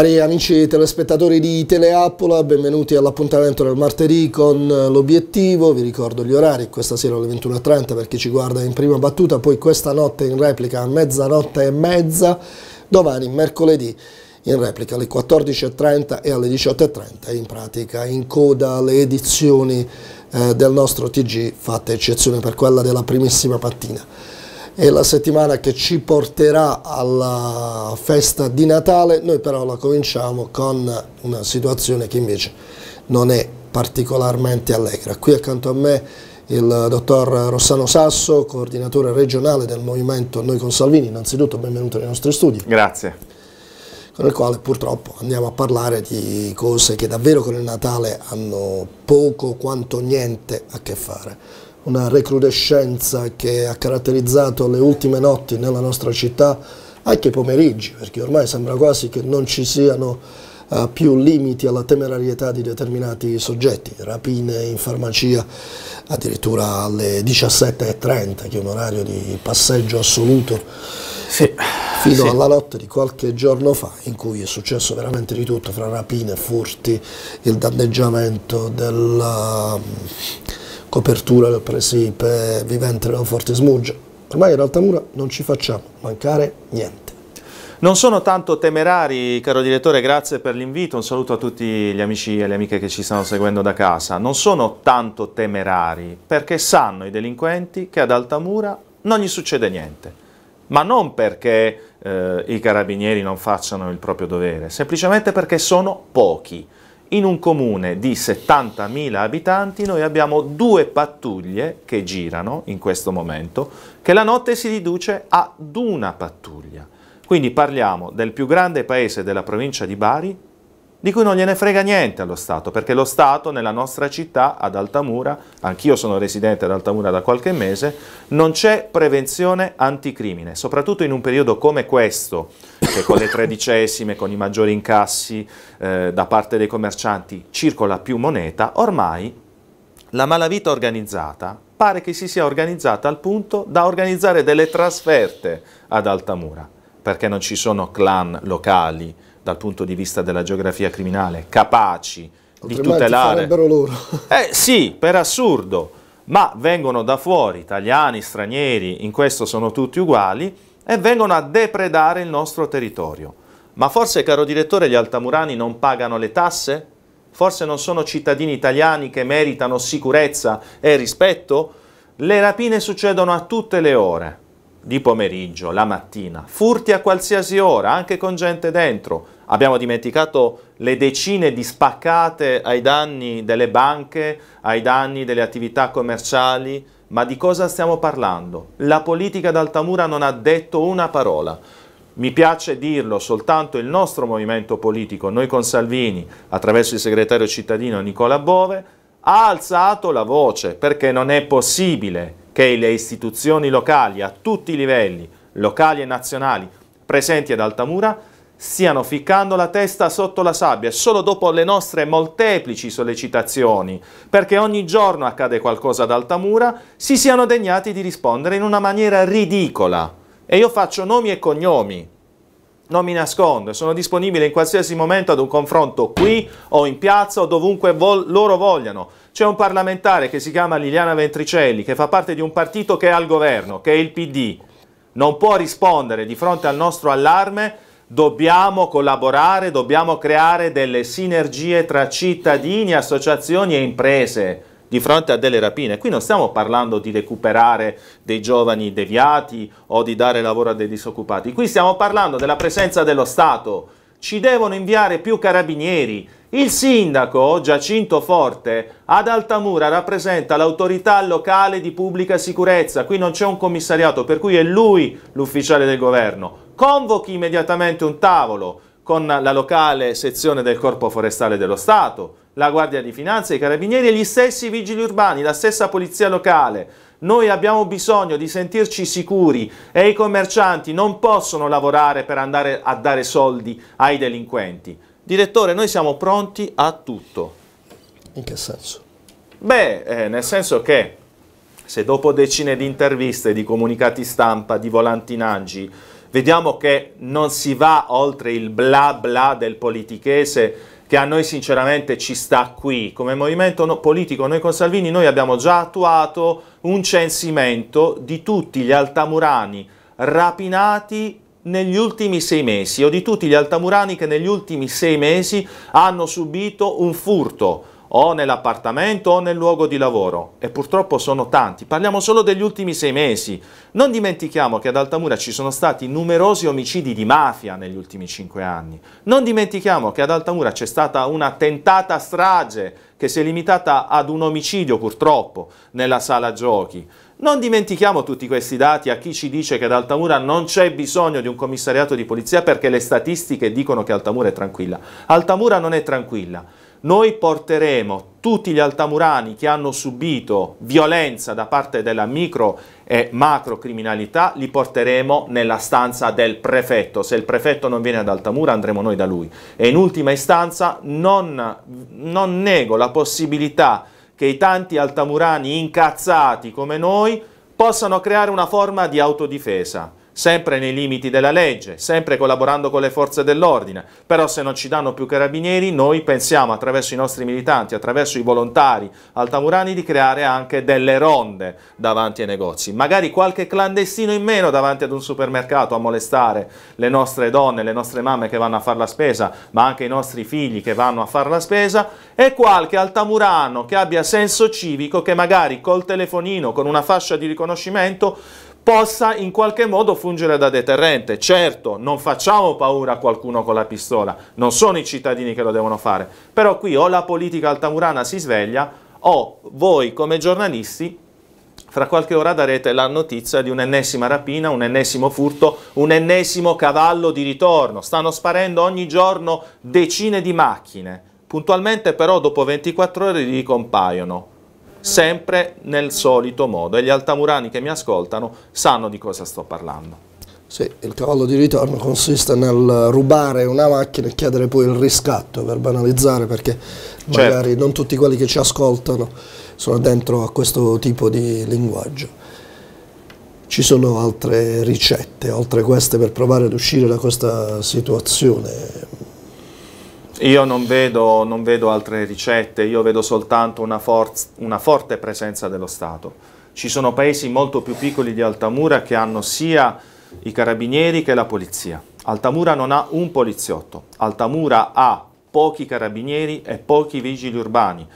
Cari amici telespettatori di Teleappola, benvenuti all'appuntamento del martedì con eh, l'obiettivo. Vi ricordo gli orari, questa sera alle 21.30 per chi ci guarda in prima battuta, poi questa notte in replica a mezzanotte e mezza, domani mercoledì in replica alle 14.30 e alle 18.30, in pratica in coda alle edizioni eh, del nostro TG, fatta eccezione per quella della primissima mattina è la settimana che ci porterà alla festa di Natale, noi però la cominciamo con una situazione che invece non è particolarmente allegra. Qui accanto a me il dottor Rossano Sasso, coordinatore regionale del movimento Noi con Salvini, innanzitutto benvenuto nei nostri studi. Grazie con il quale purtroppo andiamo a parlare di cose che davvero con il Natale hanno poco quanto niente a che fare una recrudescenza che ha caratterizzato le ultime notti nella nostra città, anche i pomeriggi, perché ormai sembra quasi che non ci siano uh, più limiti alla temerarietà di determinati soggetti, rapine in farmacia addirittura alle 17.30, che è un orario di passeggio assoluto, sì, fino sì. alla notte di qualche giorno fa, in cui è successo veramente di tutto, fra rapine, furti, il danneggiamento della copertura del presepe vivente della Forte Smuggia. Ormai ad Altamura non ci facciamo mancare niente. Non sono tanto temerari, caro direttore, grazie per l'invito, un saluto a tutti gli amici e le amiche che ci stanno seguendo da casa. Non sono tanto temerari perché sanno i delinquenti che ad Altamura non gli succede niente, ma non perché eh, i carabinieri non facciano il proprio dovere, semplicemente perché sono pochi in un comune di 70.000 abitanti noi abbiamo due pattuglie che girano in questo momento, che la notte si riduce ad una pattuglia. Quindi parliamo del più grande paese della provincia di Bari, di cui non gliene frega niente allo Stato, perché lo Stato nella nostra città, ad Altamura, anch'io sono residente ad Altamura da qualche mese, non c'è prevenzione anticrimine, soprattutto in un periodo come questo, che con le tredicesime, con i maggiori incassi eh, da parte dei commercianti, circola più moneta, ormai la malavita organizzata pare che si sia organizzata al punto da organizzare delle trasferte ad Altamura, perché non ci sono clan locali dal punto di vista della geografia criminale capaci Oltre di tutelare... sarebbero loro. Eh sì, per assurdo, ma vengono da fuori italiani, stranieri, in questo sono tutti uguali, e vengono a depredare il nostro territorio. Ma forse, caro direttore, gli altamurani non pagano le tasse? Forse non sono cittadini italiani che meritano sicurezza e rispetto? Le rapine succedono a tutte le ore, di pomeriggio, la mattina, furti a qualsiasi ora, anche con gente dentro. Abbiamo dimenticato le decine di spaccate ai danni delle banche, ai danni delle attività commerciali, ma di cosa stiamo parlando? La politica d'Altamura non ha detto una parola. Mi piace dirlo, soltanto il nostro movimento politico, noi con Salvini, attraverso il segretario cittadino Nicola Bove, ha alzato la voce perché non è possibile che le istituzioni locali a tutti i livelli, locali e nazionali, presenti ad Altamura, stiano ficcando la testa sotto la sabbia solo dopo le nostre molteplici sollecitazioni, perché ogni giorno accade qualcosa ad Altamura, si siano degnati di rispondere in una maniera ridicola. E io faccio nomi e cognomi, non mi nascondo, sono disponibile in qualsiasi momento ad un confronto qui o in piazza o dovunque vol loro vogliano. C'è un parlamentare che si chiama Liliana Ventricelli, che fa parte di un partito che è al governo, che è il PD. Non può rispondere di fronte al nostro allarme dobbiamo collaborare, dobbiamo creare delle sinergie tra cittadini, associazioni e imprese di fronte a delle rapine. Qui non stiamo parlando di recuperare dei giovani deviati o di dare lavoro a dei disoccupati, qui stiamo parlando della presenza dello Stato. Ci devono inviare più carabinieri. Il sindaco Giacinto Forte ad Altamura rappresenta l'autorità locale di pubblica sicurezza. Qui non c'è un commissariato, per cui è lui l'ufficiale del governo convochi immediatamente un tavolo con la locale sezione del Corpo Forestale dello Stato, la Guardia di Finanza, i Carabinieri e gli stessi vigili urbani, la stessa polizia locale. Noi abbiamo bisogno di sentirci sicuri e i commercianti non possono lavorare per andare a dare soldi ai delinquenti. Direttore, noi siamo pronti a tutto. In che senso? Beh, eh, nel senso che se dopo decine di interviste, di comunicati stampa, di volantinaggi, Vediamo che non si va oltre il bla bla del politichese che a noi sinceramente ci sta qui. Come movimento no, politico noi con Salvini noi abbiamo già attuato un censimento di tutti gli altamurani rapinati negli ultimi sei mesi o di tutti gli altamurani che negli ultimi sei mesi hanno subito un furto o nell'appartamento o nel luogo di lavoro e purtroppo sono tanti, parliamo solo degli ultimi sei mesi. Non dimentichiamo che ad Altamura ci sono stati numerosi omicidi di mafia negli ultimi cinque anni, non dimentichiamo che ad Altamura c'è stata una tentata strage che si è limitata ad un omicidio purtroppo nella sala giochi. Non dimentichiamo tutti questi dati a chi ci dice che ad Altamura non c'è bisogno di un commissariato di polizia perché le statistiche dicono che Altamura è tranquilla. Altamura non è tranquilla. Noi porteremo tutti gli altamurani che hanno subito violenza da parte della micro e macro criminalità, li porteremo nella stanza del prefetto. Se il prefetto non viene ad Altamura andremo noi da lui. E in ultima istanza non, non nego la possibilità che i tanti altamurani incazzati come noi possano creare una forma di autodifesa sempre nei limiti della legge, sempre collaborando con le forze dell'ordine, però se non ci danno più carabinieri noi pensiamo attraverso i nostri militanti, attraverso i volontari altamurani di creare anche delle ronde davanti ai negozi, magari qualche clandestino in meno davanti ad un supermercato a molestare le nostre donne, le nostre mamme che vanno a fare la spesa, ma anche i nostri figli che vanno a fare la spesa e qualche altamurano che abbia senso civico che magari col telefonino, con una fascia di riconoscimento possa in qualche modo fungere da deterrente. Certo, non facciamo paura a qualcuno con la pistola, non sono i cittadini che lo devono fare, però qui o la politica altamurana si sveglia o voi come giornalisti fra qualche ora darete la notizia di un'ennesima rapina, un ennesimo furto, un ennesimo cavallo di ritorno. Stanno sparendo ogni giorno decine di macchine. Puntualmente però dopo 24 ore ricompaiono sempre nel solito modo e gli altamurani che mi ascoltano sanno di cosa sto parlando. Sì, il cavallo di ritorno consiste nel rubare una macchina e chiedere poi il riscatto per banalizzare perché certo. magari non tutti quelli che ci ascoltano sono dentro a questo tipo di linguaggio. Ci sono altre ricette, oltre queste, per provare ad uscire da questa situazione io non vedo, non vedo altre ricette, io vedo soltanto una, una forte presenza dello Stato. Ci sono paesi molto più piccoli di Altamura che hanno sia i carabinieri che la polizia. Altamura non ha un poliziotto, Altamura ha pochi carabinieri e pochi vigili urbani.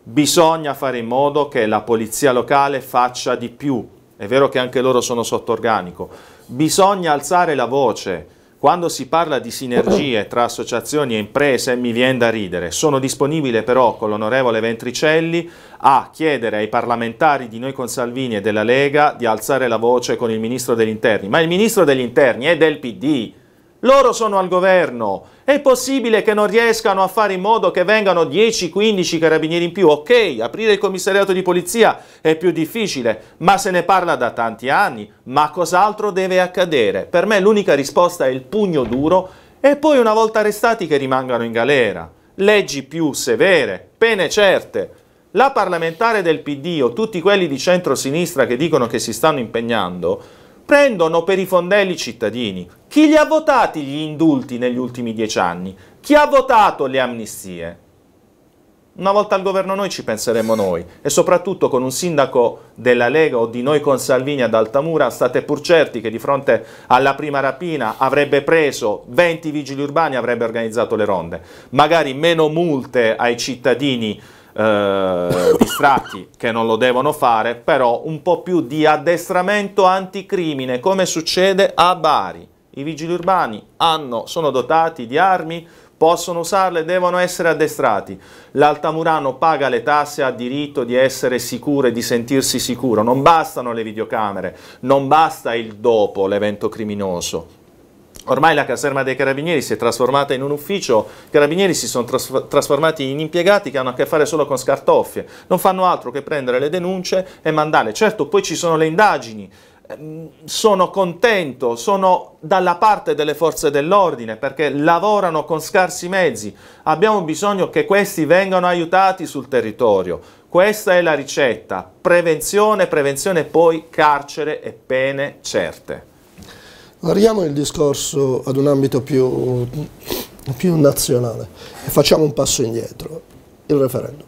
Bisogna fare in modo che la polizia locale faccia di più. È vero che anche loro sono sotto organico. Bisogna alzare la voce quando si parla di sinergie tra associazioni e imprese mi viene da ridere. Sono disponibile però con l'onorevole Ventricelli a chiedere ai parlamentari di Noi con Salvini e della Lega di alzare la voce con il ministro degli interni. Ma il ministro degli interni è del PD, loro sono al governo. È possibile che non riescano a fare in modo che vengano 10-15 carabinieri in più? Ok, aprire il commissariato di polizia è più difficile, ma se ne parla da tanti anni. Ma cos'altro deve accadere? Per me l'unica risposta è il pugno duro e poi una volta arrestati che rimangano in galera. Leggi più severe, pene certe, la parlamentare del PD o tutti quelli di centrosinistra che dicono che si stanno impegnando prendono per i fondelli i cittadini. Chi li ha votati gli indulti negli ultimi dieci anni? Chi ha votato le amnistie? Una volta al governo noi ci penseremo noi e soprattutto con un sindaco della Lega o di noi con Salvini ad Altamura state pur certi che di fronte alla prima rapina avrebbe preso 20 vigili urbani e avrebbe organizzato le ronde. Magari meno multe ai cittadini eh, distratti che non lo devono fare, però un po' più di addestramento anticrimine, come succede a Bari. I vigili urbani hanno, sono dotati di armi, possono usarle, devono essere addestrati. L'altamurano paga le tasse, ha diritto di essere sicuro e di sentirsi sicuro. Non bastano le videocamere, non basta il dopo l'evento criminoso, Ormai la caserma dei carabinieri si è trasformata in un ufficio, i carabinieri si sono trasf- trasformati in impiegati che hanno a che fare solo con scartoffie, non fanno altro che prendere le denunce e mandarle. Certo, poi ci sono le indagini, ehm, sono contento, sono dalla parte delle forze dell'ordine perché lavorano con scarsi mezzi, abbiamo bisogno che questi vengano aiutati sul territorio. Questa è la ricetta, prevenzione, prevenzione poi carcere e pene certe. Variamo il discorso ad un ambito più, più nazionale e facciamo un passo indietro, il referendum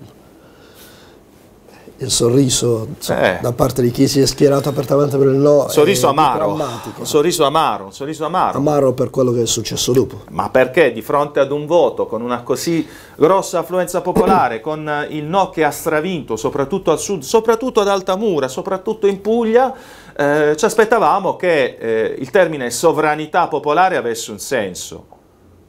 il sorriso eh. da parte di chi si è schierato apertamente per il no sorriso amaro un sorriso amaro un sorriso amaro amaro per quello che è successo dopo ma perché di fronte ad un voto con una così grossa affluenza popolare con il no che ha stravinto soprattutto al sud soprattutto ad Altamura soprattutto in Puglia eh, ci aspettavamo che eh, il termine sovranità popolare avesse un senso.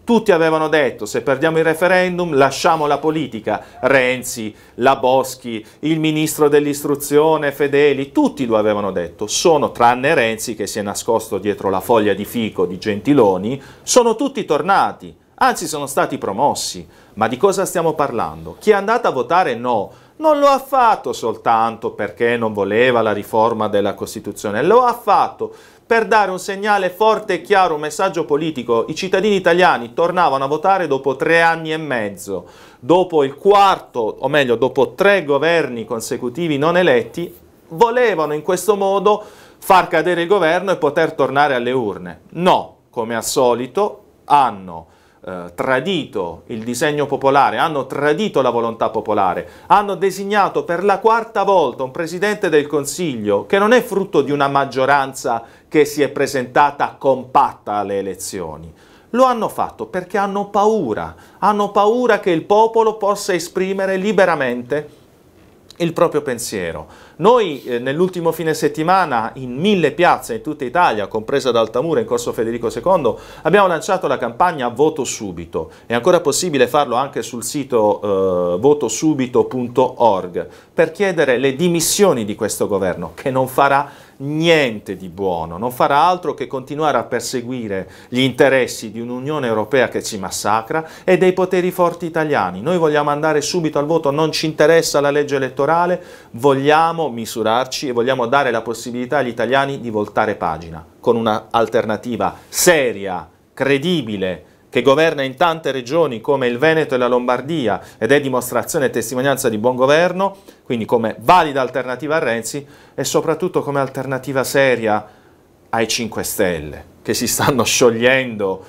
Tutti avevano detto se perdiamo il referendum lasciamo la politica, Renzi, la Boschi, il ministro dell'istruzione Fedeli, tutti lo avevano detto, sono tranne Renzi che si è nascosto dietro la foglia di fico di Gentiloni, sono tutti tornati, anzi sono stati promossi. Ma di cosa stiamo parlando? Chi è andato a votare no? non lo ha fatto soltanto perché non voleva la riforma della Costituzione, lo ha fatto per dare un segnale forte e chiaro, un messaggio politico. I cittadini italiani tornavano a votare dopo tre anni e mezzo, dopo il quarto, o meglio, dopo tre governi consecutivi non eletti, volevano in questo modo far cadere il governo e poter tornare alle urne. No, come al solito, hanno eh, tradito il disegno popolare, hanno tradito la volontà popolare, hanno designato per la quarta volta un presidente del Consiglio che non è frutto di una maggioranza che si è presentata compatta alle elezioni. Lo hanno fatto perché hanno paura, hanno paura che il popolo possa esprimere liberamente il proprio pensiero. Noi eh, nell'ultimo fine settimana in mille piazze in tutta Italia, compresa ad Altamura in corso Federico II, abbiamo lanciato la campagna Voto Subito. È ancora possibile farlo anche sul sito eh, votosubito.org per chiedere le dimissioni di questo governo che non farà niente di buono, non farà altro che continuare a perseguire gli interessi di un'Unione Europea che ci massacra e dei poteri forti italiani. Noi vogliamo andare subito al voto, non ci interessa la legge elettorale, vogliamo misurarci e vogliamo dare la possibilità agli italiani di voltare pagina con un'alternativa seria, credibile, che governa in tante regioni come il Veneto e la Lombardia ed è dimostrazione e testimonianza di buon governo, quindi come valida alternativa a Renzi e soprattutto come alternativa seria ai 5 Stelle che si stanno sciogliendo.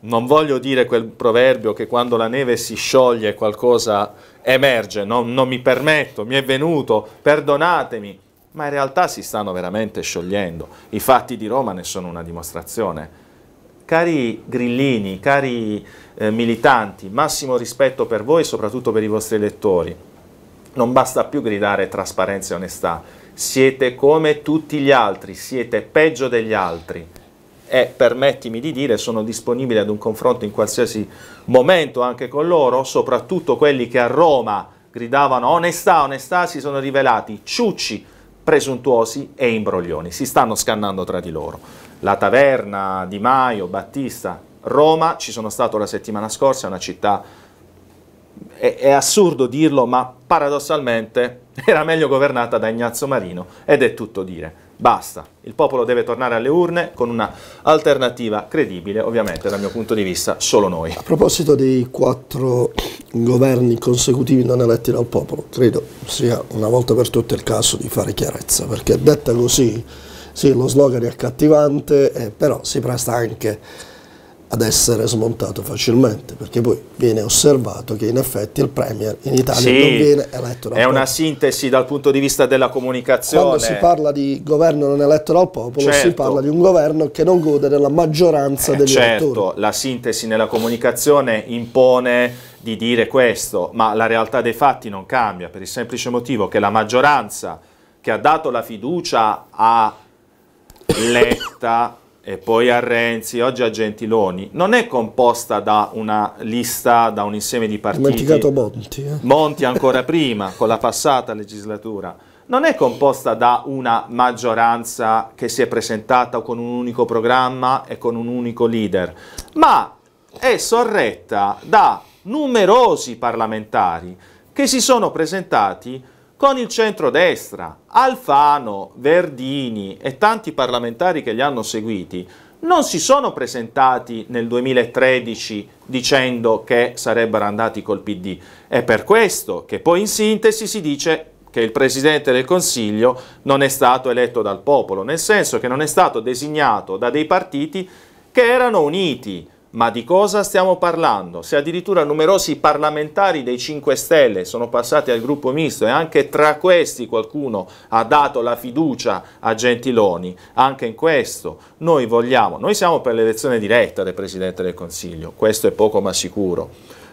Non voglio dire quel proverbio che quando la neve si scioglie qualcosa emerge, non, non mi permetto, mi è venuto, perdonatemi, ma in realtà si stanno veramente sciogliendo. I fatti di Roma ne sono una dimostrazione. Cari grillini, cari eh, militanti, massimo rispetto per voi e soprattutto per i vostri elettori. Non basta più gridare trasparenza e onestà, siete come tutti gli altri, siete peggio degli altri e permettimi di dire sono disponibile ad un confronto in qualsiasi momento anche con loro, soprattutto quelli che a Roma gridavano onestà, onestà, si sono rivelati ciucci, presuntuosi e imbroglioni, si stanno scannando tra di loro la taverna, Di Maio, Battista. Roma, ci sono stato la settimana scorsa, è una città, è, è assurdo dirlo, ma paradossalmente era meglio governata da Ignazio Marino ed è tutto dire. Basta, il popolo deve tornare alle urne con un'alternativa credibile, ovviamente dal mio punto di vista solo noi. A proposito dei quattro governi consecutivi non eletti dal popolo, credo sia una volta per tutte il caso di fare chiarezza, perché detta così sì, lo slogan è accattivante, eh, però si presta anche ad essere smontato facilmente, perché poi viene osservato che in effetti il Premier in Italia sì, non viene eletto dal È una sintesi dal punto di vista della comunicazione. Quando si parla di governo non eletto dal popolo, certo. si parla di un governo che non gode della maggioranza eh, degli certo, elettori. Certo, la sintesi nella comunicazione impone di dire questo, ma la realtà dei fatti non cambia, per il semplice motivo che la maggioranza che ha dato la fiducia a Letta e poi a Renzi, oggi a Gentiloni, non è composta da una lista, da un insieme di partiti. Dimenticato Monti. Eh? Monti ancora prima, con la passata legislatura. Non è composta da una maggioranza che si è presentata con un unico programma e con un unico leader, ma è sorretta da numerosi parlamentari che si sono presentati con il centrodestra, Alfano, Verdini e tanti parlamentari che li hanno seguiti, non si sono presentati nel 2013 dicendo che sarebbero andati col PD. È per questo che poi in sintesi si dice che il Presidente del Consiglio non è stato eletto dal popolo, nel senso che non è stato designato da dei partiti che erano uniti, ma di cosa stiamo parlando? Se addirittura numerosi parlamentari dei 5 Stelle sono passati al gruppo misto e anche tra questi qualcuno ha dato la fiducia a Gentiloni, anche in questo noi vogliamo, noi siamo per l'elezione diretta del Presidente del Consiglio, questo è poco ma sicuro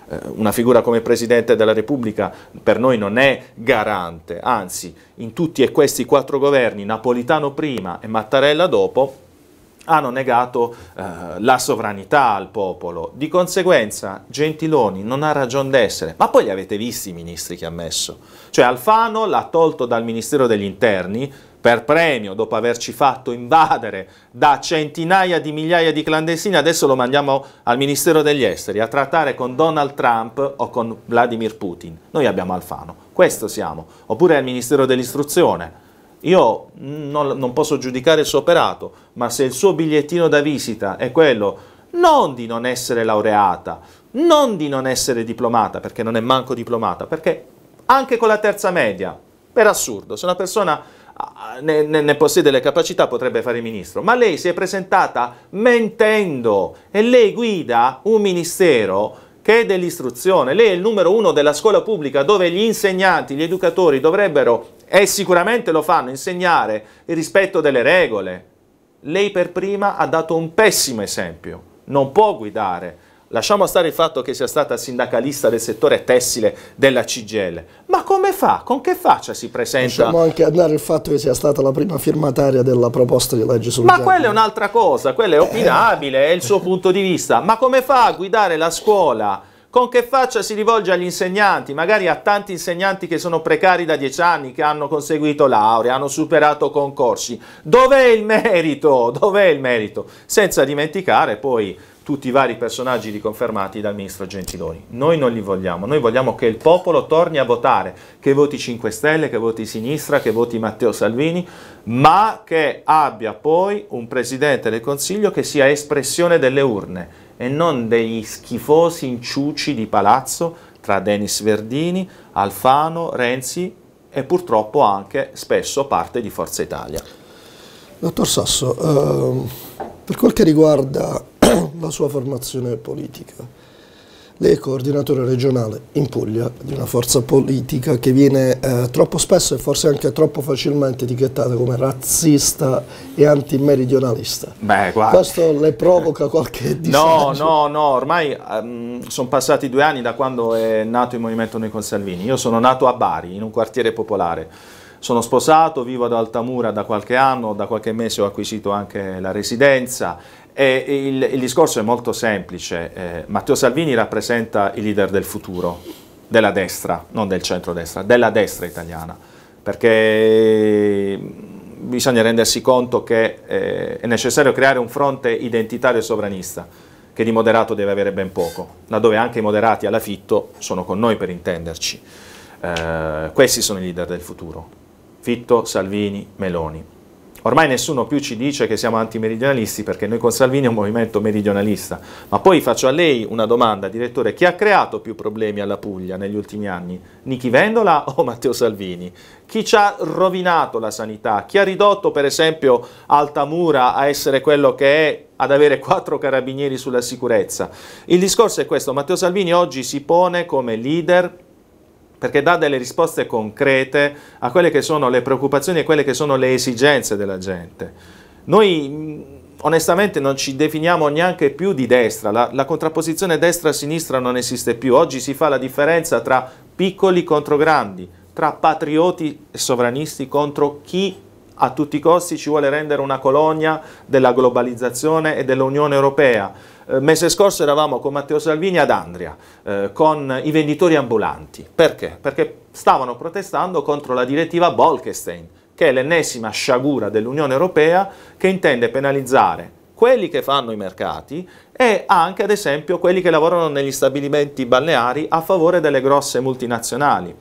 eh, una figura come Presidente della Repubblica per noi non è garante, anzi in tutti e questi quattro governi, Napolitano prima e Mattarella dopo, hanno negato eh, la sovranità al popolo. Di conseguenza Gentiloni non ha ragione d'essere, ma poi li avete visti i ministri che ha messo. Cioè Alfano l'ha tolto dal Ministero degli Interni per premio dopo averci fatto invadere da centinaia di migliaia di clandestini, adesso lo mandiamo al Ministero degli Esteri a trattare con Donald Trump o con Vladimir Putin. Noi abbiamo Alfano, questo siamo. Oppure al Ministero dell'Istruzione, io non, non posso giudicare il suo operato, ma se il suo bigliettino da visita è quello non di non essere laureata, non di non essere diplomata, perché non è manco diplomata, perché anche con la terza media, per assurdo, se una persona ah, ne, ne, ne, possiede le capacità potrebbe fare ministro, ma lei si è presentata mentendo e lei guida un ministero che è dell'istruzione. Lei è il numero uno della scuola pubblica dove gli insegnanti, gli educatori dovrebbero, e sicuramente lo fanno, insegnare il rispetto delle regole. Lei per prima ha dato un pessimo esempio, non può guidare lasciamo stare il fatto che sia stata sindacalista del settore tessile della CGL, ma come fa, con che faccia si presenta? Lasciamo anche andare il fatto che sia stata la prima firmataria della proposta di legge sul Ma genere. quella è un'altra cosa, quella è opinabile, è il suo punto di vista, ma come fa a guidare la scuola? con che faccia si rivolge agli insegnanti, magari a tanti insegnanti che sono precari da dieci anni, che hanno conseguito laurea, hanno superato concorsi. Dov'è il merito? Dov'è il merito? Senza dimenticare poi tutti i vari personaggi riconfermati dal ministro Gentiloni. Noi non li vogliamo, noi vogliamo che il popolo torni a votare, che voti 5 Stelle, che voti Sinistra, che voti Matteo Salvini, ma che abbia poi un Presidente del Consiglio che sia espressione delle urne e non degli schifosi inciuci di palazzo tra Denis Verdini, Alfano, Renzi e purtroppo anche spesso parte di Forza Italia. Dottor Sasso, eh, per quel che riguarda la sua formazione politica. Lei è coordinatore regionale in Puglia di una forza politica che viene eh, troppo spesso e forse anche troppo facilmente etichettata come razzista e antimeridionalista. Beh, guarda. Questo le provoca qualche disagio? No, no, no, ormai um, ehm, sono passati due anni da quando è nato il Movimento Noi con Salvini. Io sono nato a Bari, in un quartiere popolare. Sono sposato, vivo ad Altamura da qualche anno, da qualche mese ho acquisito anche la residenza eh, il, il, discorso è molto semplice. Eh, Matteo Salvini rappresenta i leader del futuro, della destra, non del centro-destra, della destra italiana, perché mm, bisogna rendersi conto che eh, è necessario creare un fronte identitario e sovranista, che di moderato deve avere ben poco, laddove anche i moderati alla Fitto sono con noi per intenderci. Eh, questi sono i leader del futuro. Fitto, Salvini, Meloni. Ormai nessuno più ci dice che siamo antimeridionalisti perché noi con Salvini è un movimento meridionalista. Ma poi faccio a lei una domanda, direttore, chi ha creato più problemi alla Puglia negli ultimi anni? Nichi Vendola o Matteo Salvini? Chi ci ha rovinato la sanità? Chi ha ridotto per esempio Altamura a essere quello che è ad avere quattro carabinieri sulla sicurezza? Il discorso è questo, Matteo Salvini oggi si pone come leader perché dà delle risposte concrete a quelle che sono le preoccupazioni e quelle che sono le esigenze della gente. Noi mm, onestamente non ci definiamo neanche più di destra, la, la contrapposizione destra-sinistra non esiste più, oggi si fa la differenza tra piccoli contro grandi, tra patrioti e sovranisti contro chi a tutti i costi ci vuole rendere una colonia della globalizzazione e dell'Unione Europea. Eh, mese scorso eravamo con Matteo Salvini ad Andria, eh, con i venditori ambulanti. Perché? Perché stavano protestando contro la direttiva Bolkestein, che è l'ennesima sciagura dell'Unione Europea che intende penalizzare quelli che fanno i mercati e anche ad esempio quelli che lavorano negli stabilimenti balneari a favore delle grosse multinazionali.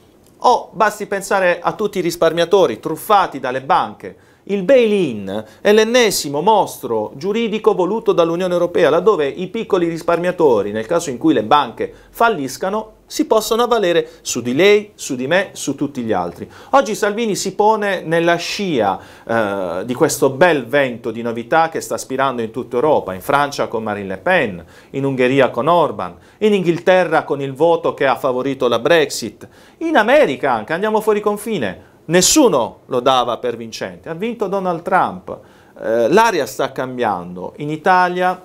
O oh, basti pensare a tutti i risparmiatori truffati dalle banche il bail-in è l'ennesimo mostro giuridico voluto dall'Unione Europea, laddove i piccoli risparmiatori, nel caso in cui le banche falliscano, si possono avvalere su di lei, su di me, su tutti gli altri. Oggi Salvini si pone nella scia eh, di questo bel vento di novità che sta aspirando in tutta Europa, in Francia con Marine Le Pen, in Ungheria con Orban, in Inghilterra con il voto che ha favorito la Brexit, in America anche, andiamo fuori confine, nessuno lo dava per vincente, ha vinto Donald Trump, eh, l'aria sta cambiando, in Italia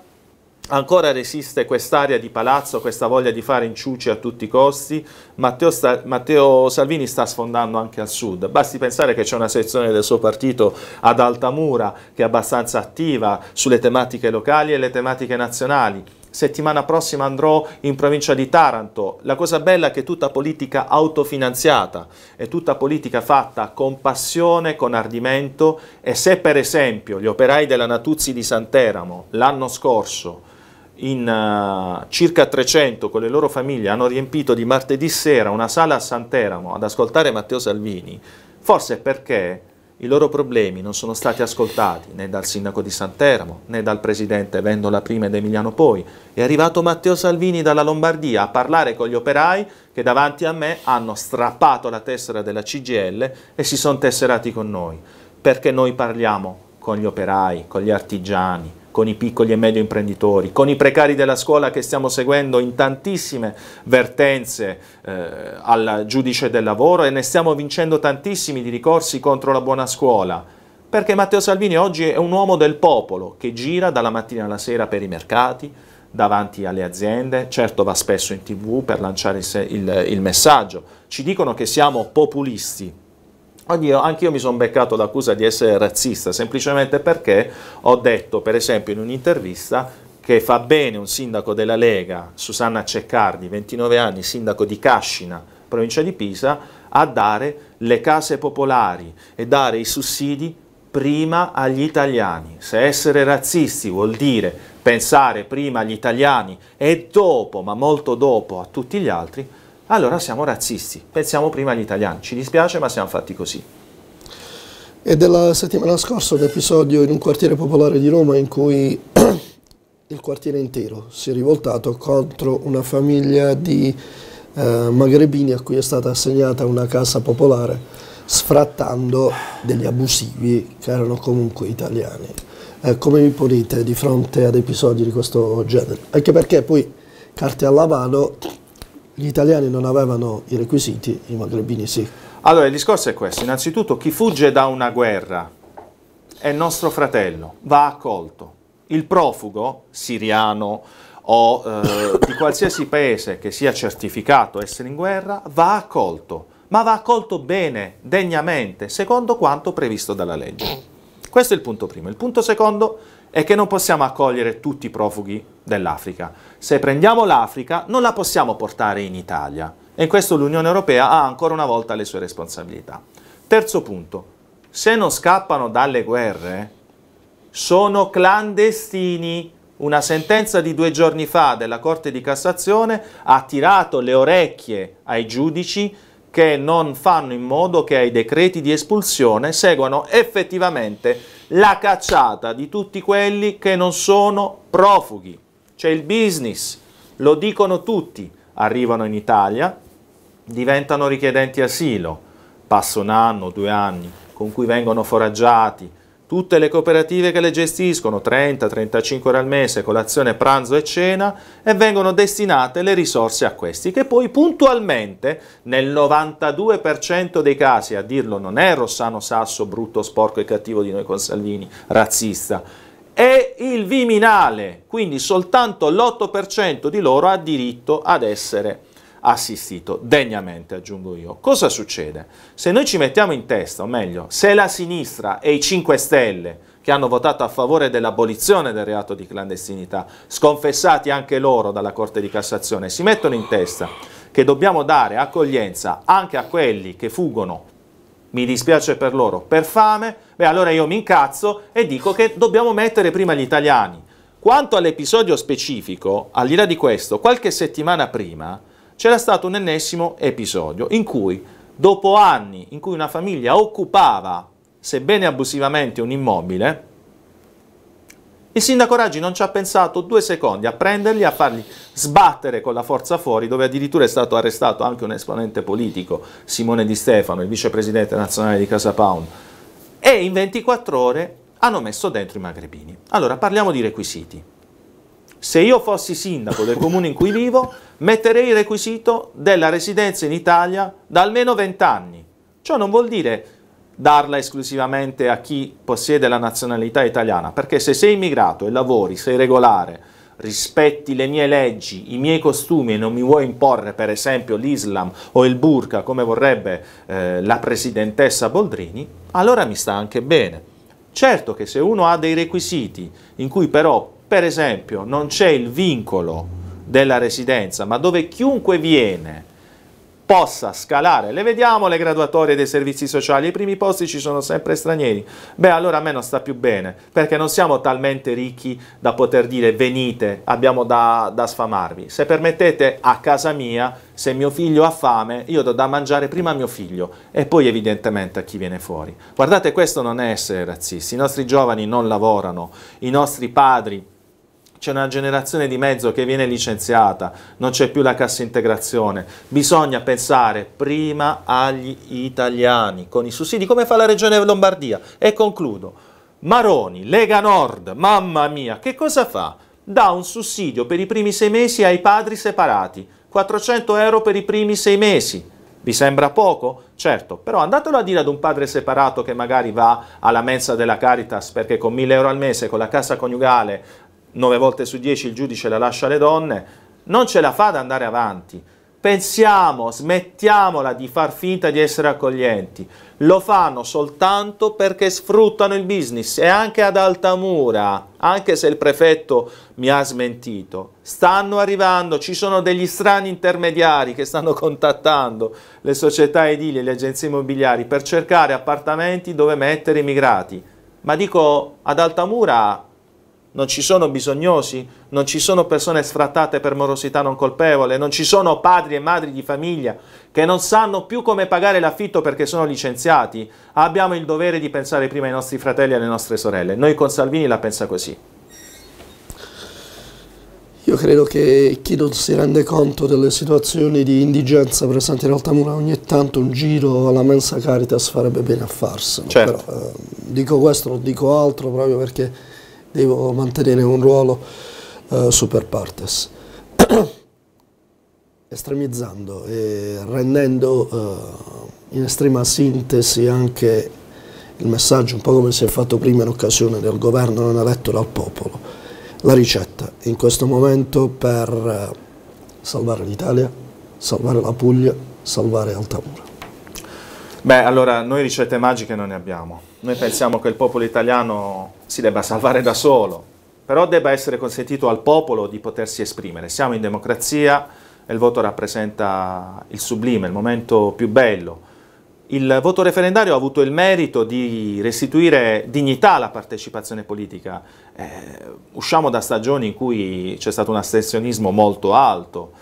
ancora resiste quest'aria di palazzo, questa voglia di fare inciuci a tutti i costi, Matteo, sta, Matteo Salvini sta sfondando anche al sud, basti pensare che c'è una sezione del suo partito ad Altamura che è abbastanza attiva sulle tematiche locali e le tematiche nazionali, settimana prossima andrò in provincia di Taranto. La cosa bella è che è tutta politica autofinanziata, è tutta politica fatta con passione, con ardimento e se per esempio gli operai della Natuzzi di Santeramo l'anno scorso in uh, circa 300 con le loro famiglie hanno riempito di martedì sera una sala a Santeramo ad ascoltare Matteo Salvini, forse perché i loro problemi non sono stati ascoltati né dal sindaco di Santeramo né dal presidente Vendola prima ed Emiliano poi. È arrivato Matteo Salvini dalla Lombardia a parlare con gli operai che davanti a me hanno strappato la tessera della CGL e si sono tesserati con noi. Perché noi parliamo con gli operai, con gli artigiani, con i piccoli e medio imprenditori, con i precari della scuola che stiamo seguendo in tantissime vertenze eh, al giudice del lavoro e ne stiamo vincendo tantissimi di ricorsi contro la buona scuola. Perché Matteo Salvini oggi è un uomo del popolo che gira dalla mattina alla sera per i mercati, davanti alle aziende, certo va spesso in tv per lanciare il, il, il messaggio. Ci dicono che siamo populisti, Oddio, anch'io mi sono beccato l'accusa di essere razzista, semplicemente perché ho detto, per esempio, in un'intervista che fa bene un sindaco della Lega, Susanna Ceccardi, 29 anni, sindaco di Cascina, provincia di Pisa, a dare le case popolari e dare i sussidi prima agli italiani. Se essere razzisti vuol dire pensare prima agli italiani e dopo, ma molto dopo, a tutti gli altri, allora siamo razzisti, pensiamo prima agli italiani, ci dispiace ma siamo fatti così. E della settimana scorsa un episodio in un quartiere popolare di Roma in cui il quartiere intero si è rivoltato contro una famiglia di eh, magrebini a cui è stata assegnata una casa popolare, sfrattando degli abusivi che erano comunque italiani. Eh, come vi ponete di fronte ad episodi di questo genere? Anche perché poi, carte alla mano, gli italiani non avevano i requisiti, i magrebini sì. Allora, il discorso è questo. Innanzitutto, chi fugge da una guerra è nostro fratello, va accolto. Il profugo siriano o eh, di qualsiasi paese che sia certificato essere in guerra va accolto, ma va accolto bene, degnamente, secondo quanto previsto dalla legge. Questo è il punto primo. Il punto secondo è è che non possiamo accogliere tutti i profughi dell'Africa. Se prendiamo l'Africa non la possiamo portare in Italia e in questo l'Unione Europea ha ancora una volta le sue responsabilità. Terzo punto, se non scappano dalle guerre sono clandestini. Una sentenza di due giorni fa della Corte di Cassazione ha tirato le orecchie ai giudici che non fanno in modo che ai decreti di espulsione seguano effettivamente la cacciata di tutti quelli che non sono profughi. C'è il business, lo dicono tutti, arrivano in Italia, diventano richiedenti asilo, passa un anno, due anni, con cui vengono foraggiati, Tutte le cooperative che le gestiscono 30-35 ore al mese, colazione, pranzo e cena e vengono destinate le risorse a questi che poi puntualmente nel 92% dei casi, a dirlo non è Rossano Sasso brutto, sporco e cattivo di noi con Salvini, razzista, è il Viminale, quindi soltanto l'8% di loro ha diritto ad essere assistito, degnamente aggiungo io. Cosa succede? Se noi ci mettiamo in testa, o meglio, se la sinistra e i 5 Stelle che hanno votato a favore dell'abolizione del reato di clandestinità, sconfessati anche loro dalla Corte di Cassazione, si mettono in testa che dobbiamo dare accoglienza anche a quelli che fuggono mi dispiace per loro, per fame, beh allora io mi incazzo e dico che dobbiamo mettere prima gli italiani. Quanto all'episodio specifico, al di là di questo, qualche settimana prima, c'era stato un ennesimo episodio in cui, dopo anni in cui una famiglia occupava, sebbene abusivamente, un immobile, il sindaco Raggi non ci ha pensato due secondi a prenderli, a farli sbattere con la forza fuori, dove addirittura è stato arrestato anche un esponente politico, Simone Di Stefano, il vicepresidente nazionale di Casa Pound, e in 24 ore hanno messo dentro i magrebini. Allora, parliamo di requisiti. Se io fossi sindaco del comune in cui vivo, metterei il requisito della residenza in Italia da almeno 20 anni. Ciò non vuol dire darla esclusivamente a chi possiede la nazionalità italiana, perché se sei immigrato e lavori, sei regolare, rispetti le mie leggi, i miei costumi e non mi vuoi imporre per esempio l'Islam o il burka come vorrebbe eh, la presidentessa Boldrini, allora mi sta anche bene. Certo che se uno ha dei requisiti in cui però per esempio, non c'è il vincolo della residenza, ma dove chiunque viene possa scalare. Le vediamo le graduatorie dei servizi sociali, i primi posti ci sono sempre stranieri. Beh, allora a me non sta più bene, perché non siamo talmente ricchi da poter dire venite, abbiamo da, da sfamarvi. Se permettete, a casa mia, se mio figlio ha fame, io do da mangiare prima a mio figlio e poi evidentemente a chi viene fuori. Guardate, questo non è essere razzisti, i nostri giovani non lavorano, i nostri padri c'è una generazione di mezzo che viene licenziata, non c'è più la cassa integrazione. Bisogna pensare prima agli italiani con i sussidi, come fa la regione Lombardia. E concludo. Maroni, Lega Nord, mamma mia, che cosa fa? Dà un sussidio per i primi sei mesi ai padri separati, 400 euro per i primi sei mesi. Vi sembra poco? Certo, però andatelo a dire ad un padre separato che magari va alla mensa della Caritas perché con 1000 euro al mese, con la cassa coniugale, 9 volte su 10 il giudice la lascia alle donne, non ce la fa ad andare avanti. Pensiamo, smettiamola di far finta di essere accoglienti. Lo fanno soltanto perché sfruttano il business e anche ad Altamura, anche se il prefetto mi ha smentito. Stanno arrivando, ci sono degli strani intermediari che stanno contattando le società edili e le agenzie immobiliari per cercare appartamenti dove mettere i migrati. Ma dico, ad Altamura non ci sono bisognosi, non ci sono persone sfrattate per morosità non colpevole, non ci sono padri e madri di famiglia che non sanno più come pagare l'affitto perché sono licenziati, abbiamo il dovere di pensare prima ai nostri fratelli e alle nostre sorelle. Noi con Salvini la pensa così. Io credo che chi non si rende conto delle situazioni di indigenza presenti in Altamura ogni tanto un giro alla mensa Caritas farebbe bene a farsi. Certo. Però, eh, dico questo, non dico altro proprio perché devo mantenere un ruolo eh, super partes. estremizzando e rendendo eh, in estrema sintesi anche il messaggio, un po' come si è fatto prima in occasione del governo non eletto dal popolo, la ricetta in questo momento per eh, salvare l'Italia, salvare la Puglia, salvare Altamura. Beh, allora, noi ricette magiche non ne abbiamo. Noi pensiamo che il popolo italiano si debba salvare da solo, però debba essere consentito al popolo di potersi esprimere. Siamo in democrazia e il voto rappresenta il sublime, il momento più bello. Il voto referendario ha avuto il merito di restituire dignità alla partecipazione politica. Eh, usciamo da stagioni in cui c'è stato un astensionismo molto alto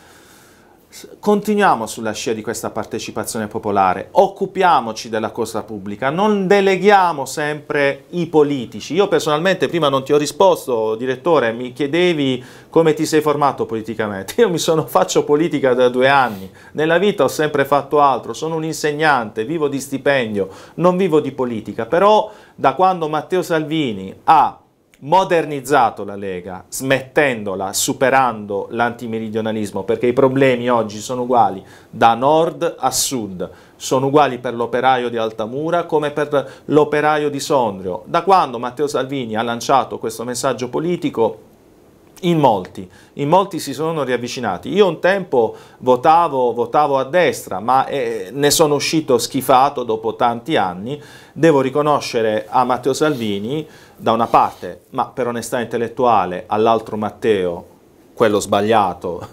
Continuiamo sulla scia di questa partecipazione popolare, occupiamoci della cosa pubblica, non deleghiamo sempre i politici. Io personalmente prima non ti ho risposto, direttore, mi chiedevi come ti sei formato politicamente. Io mi sono, faccio politica da due anni, nella vita ho sempre fatto altro, sono un insegnante, vivo di stipendio, non vivo di politica, però da quando Matteo Salvini ha modernizzato la Lega, smettendola, superando l'antimeridionalismo, perché i problemi oggi sono uguali da nord a sud, sono uguali per l'operaio di Altamura come per l'operaio di Sondrio. Da quando Matteo Salvini ha lanciato questo messaggio politico in molti, in molti si sono riavvicinati. Io un tempo votavo, votavo a destra, ma eh, ne sono uscito schifato dopo tanti anni. Devo riconoscere a Matteo Salvini, da una parte, ma per onestà intellettuale, all'altro Matteo, quello sbagliato,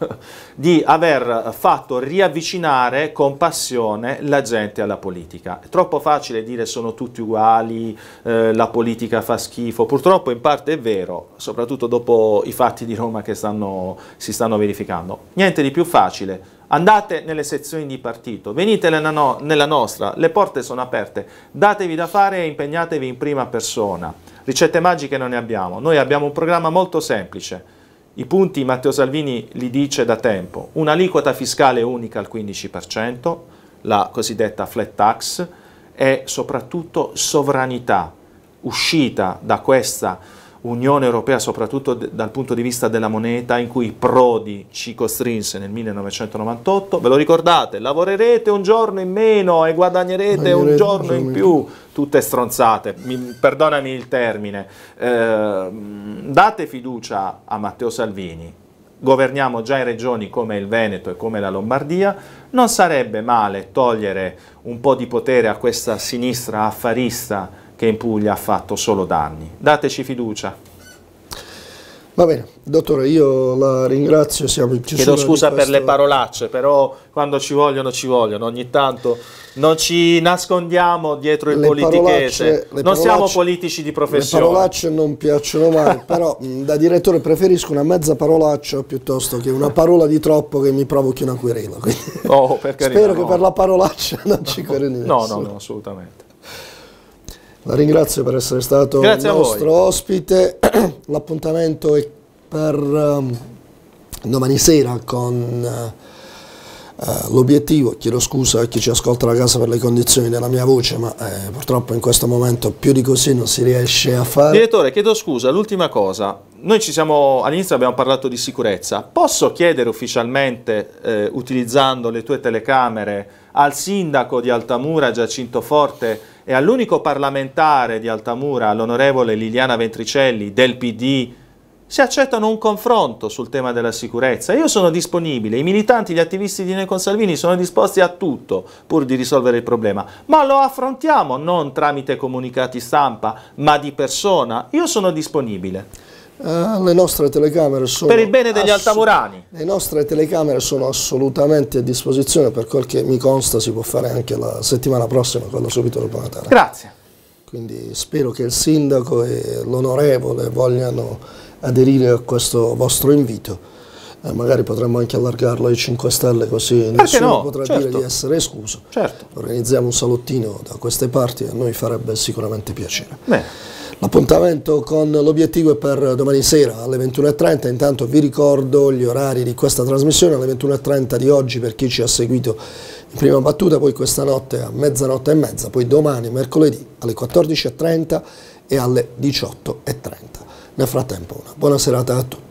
di aver fatto riavvicinare con passione la gente alla politica. È troppo facile dire sono tutti uguali, eh, la politica fa schifo, purtroppo in parte è vero, soprattutto dopo i fatti di Roma che stanno, si stanno verificando. Niente di più facile, andate nelle sezioni di partito, venite nella, no, nella nostra, le porte sono aperte, datevi da fare e impegnatevi in prima persona. Ricette magiche non ne abbiamo, noi abbiamo un programma molto semplice i punti Matteo Salvini li dice da tempo, un'aliquota fiscale unica al 15%, la cosiddetta flat tax, e soprattutto sovranità, uscita da questa Unione Europea, soprattutto dal punto di vista della moneta, in cui Prodi ci costrinse nel 1998. Ve lo ricordate? Lavorerete un giorno in meno e guadagnerete un giorno in più. Tutte stronzate, Mi, perdonami il termine. Eh, date fiducia a Matteo Salvini, governiamo già in regioni come il Veneto e come la Lombardia, non sarebbe male togliere un po' di potere a questa sinistra affarista che in Puglia ha fatto solo danni. Dateci fiducia. Va bene, dottore, io la ringrazio, siamo in chiusura. Chiedo scusa questo... per le parolacce, però quando ci vogliono ci vogliono, ogni tanto non ci nascondiamo dietro il le politichese, non siamo politici di professione. Le parolacce non piacciono mai, però mm, da direttore preferisco una mezza parolaccia piuttosto che una parola di troppo che mi provochi una querela. Quindi, oh, per carità, spero no. che per la parolaccia non no, ci quereli No, no, no, assolutamente. La ringrazio per essere stato Grazie il nostro ospite. L'appuntamento è per um, domani sera con uh, l'obiettivo, chiedo scusa a chi ci ascolta da casa per le condizioni della mia voce, ma eh, purtroppo in questo momento più di così non si riesce a fare. Direttore, chiedo scusa, l'ultima cosa. Noi all'inizio abbiamo parlato di sicurezza. Posso chiedere ufficialmente, eh, utilizzando le tue telecamere, al sindaco di Altamura, Giacinto Forte, e all'unico parlamentare di Altamura, all'onorevole Liliana Ventricelli del PD, se accettano un confronto sul tema della sicurezza. Io sono disponibile, i militanti, gli attivisti di Noi Salvini sono disposti a tutto pur di risolvere il problema, ma lo affrontiamo non tramite comunicati stampa, ma di persona. Io sono disponibile. Eh, le nostre telecamere sono... Per il bene degli altamurani. Le nostre telecamere sono assolutamente a disposizione, per quel che mi consta si può fare anche la settimana prossima, quando subito dopo Natale. Grazie. Quindi spero che il sindaco e l'onorevole vogliano aderire a questo vostro invito. Eh, magari potremmo anche allargarlo ai 5 Stelle così Perché nessuno no? potrà certo. dire di certo. essere escluso. Certo. Organizziamo un salottino da queste parti a noi farebbe sicuramente piacere. Bene. L'appuntamento con l'obiettivo è per domani sera alle 21.30, intanto vi ricordo gli orari di questa trasmissione alle 21.30 di oggi per chi ci ha seguito in prima battuta, poi questa notte a mezzanotte e mezza, poi domani mercoledì alle 14.30 e alle 18.30. Nel frattempo una buona serata a tutti.